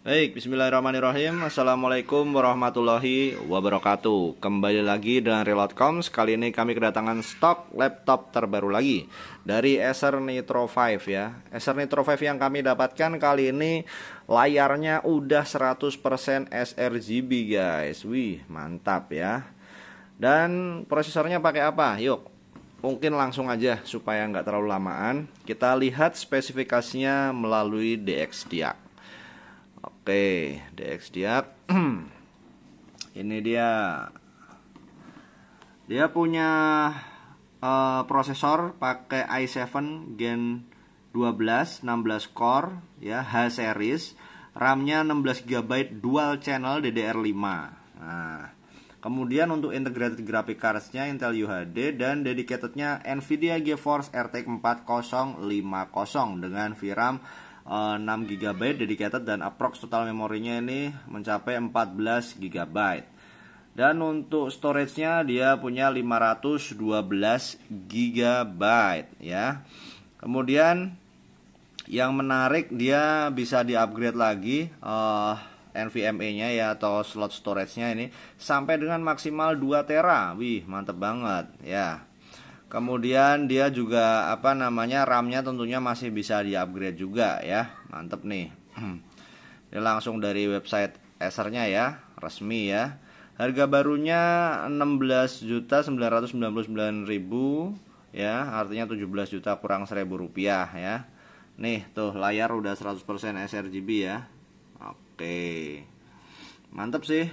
Baik, bismillahirrahmanirrahim Assalamualaikum warahmatullahi wabarakatuh Kembali lagi dengan Reload.com Sekali ini kami kedatangan stok laptop terbaru lagi Dari Acer Nitro 5 ya Acer Nitro 5 yang kami dapatkan kali ini Layarnya udah 100% sRGB guys Wih, mantap ya Dan prosesornya pakai apa? Yuk, mungkin langsung aja supaya nggak terlalu lamaan Kita lihat spesifikasinya melalui DXdiag. Oke, DX dia. Ini dia. Dia punya uh, prosesor pakai i7 Gen 12 16 core ya H series. RAM-nya 16 GB dual channel DDR5. Nah, kemudian untuk integrated graphic cards-nya Intel UHD dan dedicated-nya Nvidia GeForce RTX 4050 dengan VRAM uh, 6 GB dedicated dan approx total memorinya ini mencapai 14 GB. Dan untuk storage-nya dia punya 512 GB ya. Kemudian yang menarik dia bisa di-upgrade lagi uh, eh, NVMe-nya ya atau slot storage-nya ini sampai dengan maksimal 2 tera. Wih, mantep banget ya. Kemudian dia juga apa namanya RAM-nya tentunya masih bisa diupgrade juga ya. Mantep nih. Hmm. Ini langsung dari website Acer-nya ya, resmi ya. Harga barunya 16.999.000 ya, artinya 17 juta kurang seribu rupiah ya. Nih tuh layar udah 100% sRGB ya. Oke. Mantep sih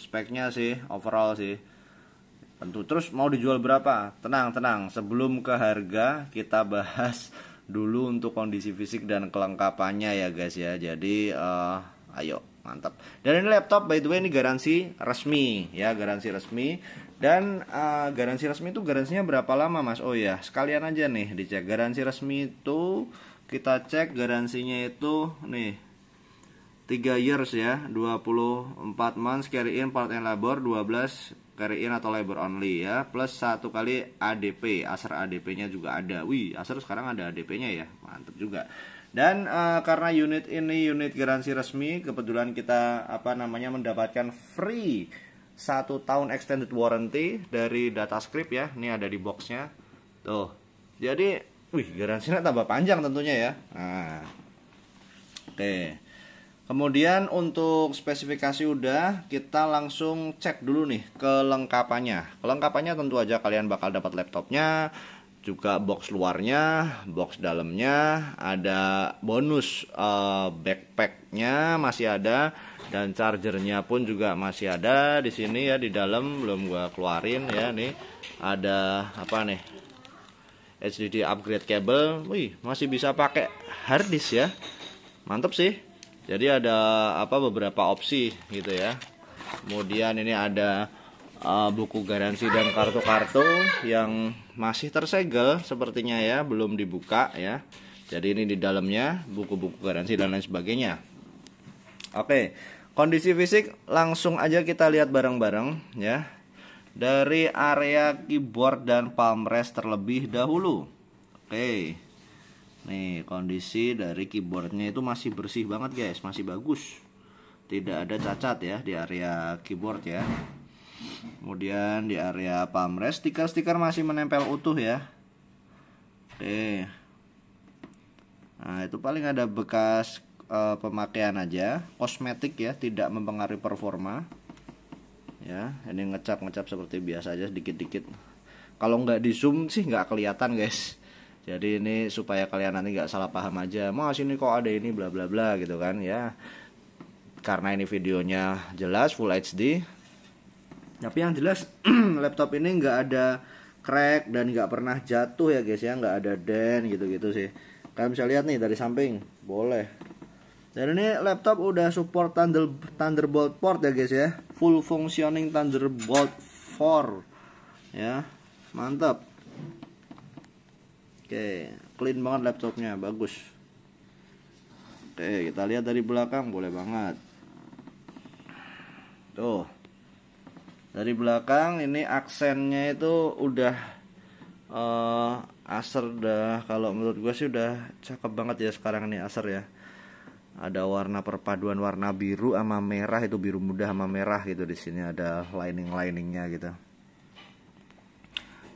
speknya sih overall sih Tentu terus mau dijual berapa? Tenang, tenang. Sebelum ke harga kita bahas dulu untuk kondisi fisik dan kelengkapannya ya guys ya. Jadi uh, ayo mantap. Dan ini laptop by the way ini garansi resmi ya, garansi resmi. Dan uh, garansi resmi itu garansinya berapa lama Mas? Oh ya, sekalian aja nih dicek. Garansi resmi itu kita cek garansinya itu nih 3 years ya, 24 months carry in part and labor 12 carry in atau labor only ya plus satu kali ADP asar ADP-nya juga ada wih asar sekarang ada ADP-nya ya mantep juga dan uh, karena unit ini unit garansi resmi kebetulan kita apa namanya mendapatkan free satu tahun extended warranty dari data script ya ini ada di boxnya tuh jadi wih garansinya tambah panjang tentunya ya nah. oke okay. Kemudian untuk spesifikasi udah, kita langsung cek dulu nih kelengkapannya. Kelengkapannya tentu aja kalian bakal dapat laptopnya, juga box luarnya, box dalamnya, ada bonus uh, backpacknya masih ada dan chargernya pun juga masih ada di sini ya di dalam belum gua keluarin ya nih ada apa nih HDD upgrade cable, wih masih bisa pakai hard disk ya, mantap sih jadi ada apa beberapa opsi gitu ya kemudian ini ada uh, buku garansi dan kartu-kartu yang masih tersegel sepertinya ya belum dibuka ya jadi ini di dalamnya buku-buku garansi dan lain sebagainya oke kondisi fisik langsung aja kita lihat bareng-bareng ya dari area keyboard dan palm rest terlebih dahulu oke Nih kondisi dari keyboardnya itu masih bersih banget guys, masih bagus. Tidak ada cacat ya di area keyboard ya. Kemudian di area palm rest stiker-stiker masih menempel utuh ya. Oke. Nah, itu paling ada bekas uh, pemakaian aja, kosmetik ya, tidak mempengaruhi performa. Ya, ini ngecap-ngecap seperti biasa aja sedikit-dikit. Kalau nggak di zoom sih nggak kelihatan guys jadi ini supaya kalian nanti nggak salah paham aja mas ini kok ada ini bla bla bla gitu kan ya karena ini videonya jelas full HD tapi yang jelas laptop ini nggak ada crack dan nggak pernah jatuh ya guys ya nggak ada den gitu-gitu sih kalian bisa lihat nih dari samping boleh dan ini laptop udah support thunder, Thunderbolt port ya guys ya full functioning Thunderbolt 4 ya mantap Oke, clean banget laptopnya, bagus. Oke, kita lihat dari belakang, boleh banget. Tuh. Dari belakang ini aksennya itu udah uh, Acer dah. kalau menurut gue sih udah cakep banget ya sekarang ini aser ya. Ada warna perpaduan warna biru sama merah itu biru muda sama merah gitu di sini ada lining-liningnya gitu.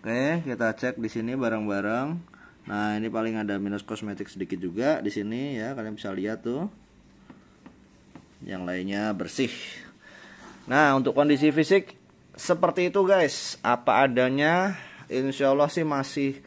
Oke, kita cek di sini bareng-bareng. Nah, ini paling ada minus kosmetik sedikit juga di sini ya, kalian bisa lihat tuh. Yang lainnya bersih. Nah, untuk kondisi fisik seperti itu guys, apa adanya. Insya Allah sih masih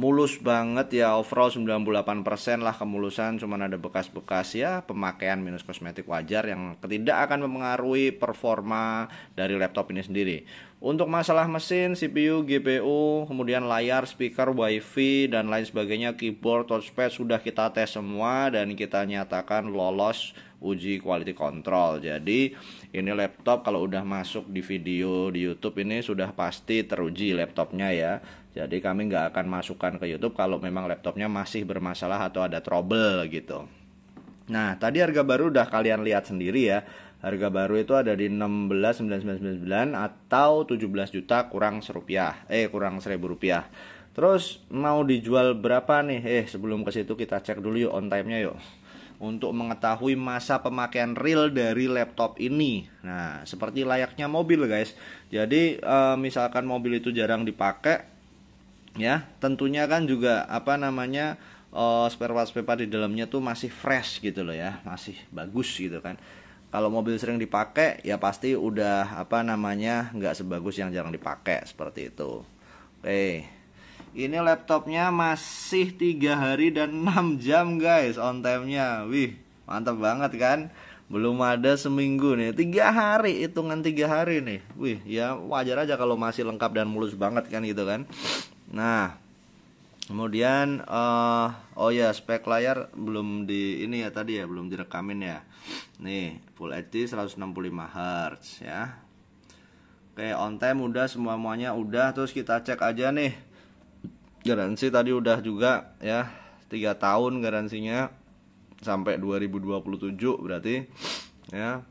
mulus banget ya overall 98% lah kemulusan cuman ada bekas-bekas ya pemakaian minus kosmetik wajar yang tidak akan mempengaruhi performa dari laptop ini sendiri untuk masalah mesin, CPU, GPU, kemudian layar, speaker, wifi, dan lain sebagainya, keyboard, touchpad sudah kita tes semua dan kita nyatakan lolos uji quality control. Jadi ini laptop kalau udah masuk di video di YouTube ini sudah pasti teruji laptopnya ya. Jadi kami nggak akan masukkan ke YouTube kalau memang laptopnya masih bermasalah atau ada trouble gitu. Nah tadi harga baru udah kalian lihat sendiri ya Harga baru itu ada di 16.999 atau 17 juta kurang serupiah, eh kurang seribu rupiah. Terus mau dijual berapa nih? Eh sebelum ke situ kita cek dulu yuk on time-nya yuk. Untuk mengetahui masa pemakaian real dari laptop ini. Nah, seperti layaknya mobil, guys. Jadi, eh, misalkan mobil itu jarang dipakai, ya, tentunya kan juga apa namanya? Uh, spare part spare part di dalamnya tuh masih fresh gitu loh ya, masih bagus gitu kan kalau mobil sering dipakai ya pasti udah apa namanya nggak sebagus yang jarang dipakai seperti itu oke ini laptopnya masih tiga hari dan 6 jam guys on time nya wih mantap banget kan belum ada seminggu nih tiga hari hitungan tiga hari nih wih ya wajar aja kalau masih lengkap dan mulus banget kan gitu kan nah kemudian uh, oh ya spek layar belum di ini ya tadi ya belum direkamin ya nih full HD 165 Hz ya oke on time udah semua semuanya udah terus kita cek aja nih garansi tadi udah juga ya tiga tahun garansinya sampai 2027 berarti ya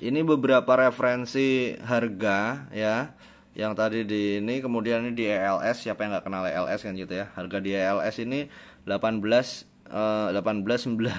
ini beberapa referensi harga ya yang tadi di ini kemudian ini di ELS siapa yang nggak kenal ELS kan gitu ya harga di ELS ini 18 eh, 18 9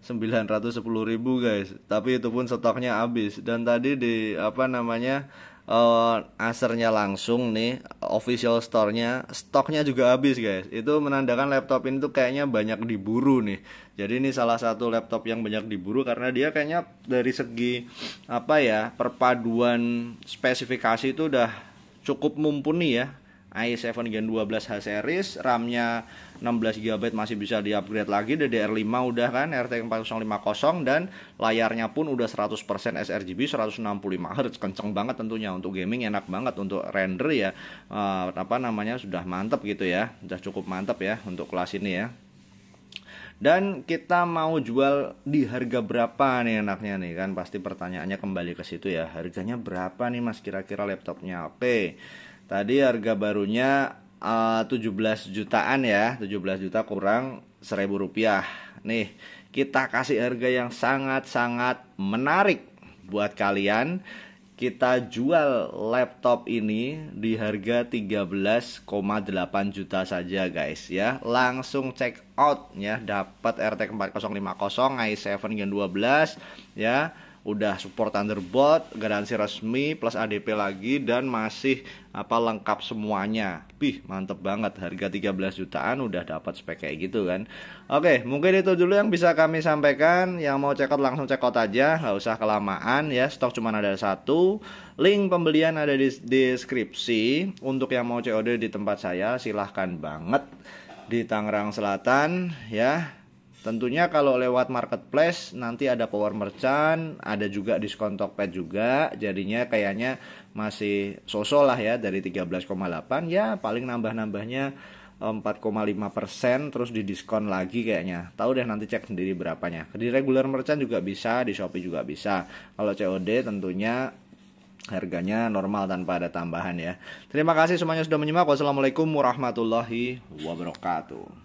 910 ribu guys tapi itu pun stoknya habis dan tadi di apa namanya uh, asernya langsung nih official store-nya stoknya juga habis guys itu menandakan laptop ini tuh kayaknya banyak diburu nih jadi ini salah satu laptop yang banyak diburu karena dia kayaknya dari segi apa ya perpaduan spesifikasi itu udah cukup mumpuni ya i7 Gen 12 H series, RAM-nya 16 GB masih bisa diupgrade upgrade lagi DDR5 udah kan RTX 4050 dan layarnya pun udah 100% sRGB 165 Hz kenceng banget tentunya untuk gaming enak banget untuk render ya uh, apa namanya sudah mantep gitu ya sudah cukup mantep ya untuk kelas ini ya dan kita mau jual di harga berapa nih enaknya nih kan pasti pertanyaannya kembali ke situ ya harganya berapa nih mas kira-kira laptopnya oke tadi harga barunya eh, uh, 17 jutaan ya 17 juta kurang 1000 rupiah nih kita kasih harga yang sangat-sangat menarik buat kalian kita jual laptop ini di harga 13,8 juta saja guys ya langsung check out ya dapat RTX 4050 i7 Gen 12 ya udah support Thunderbolt, garansi resmi plus ADP lagi dan masih apa lengkap semuanya. Bih, mantep banget harga 13 jutaan udah dapat spek kayak gitu kan. Oke, mungkin itu dulu yang bisa kami sampaikan. Yang mau cekot langsung check out aja, nggak usah kelamaan ya. Stok cuma ada satu. Link pembelian ada di deskripsi. Untuk yang mau COD di tempat saya silahkan banget di Tangerang Selatan ya Tentunya kalau lewat marketplace nanti ada power merchant, ada juga diskon Tokped juga, jadinya kayaknya masih sosol lah ya dari 13,8 ya paling nambah-nambahnya 4,5% eh, terus didiskon lagi kayaknya. Tahu deh nanti cek sendiri berapanya. Di regular merchant juga bisa, di Shopee juga bisa. Kalau COD tentunya harganya normal tanpa ada tambahan ya. Terima kasih semuanya sudah menyimak. Wassalamualaikum warahmatullahi wabarakatuh.